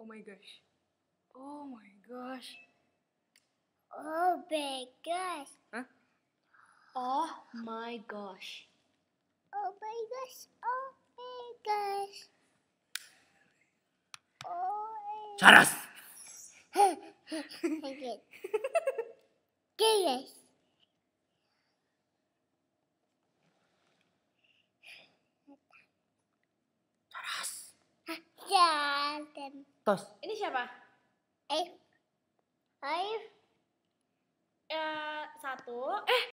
Oh my gosh. Oh my gosh. Oh my gosh. Huh? Oh my gosh. Oh my gosh. Oh my gosh. Oh my gosh. 잘했어. Tos. Ini siapa? eh, Aif. Eh, satu. Eh,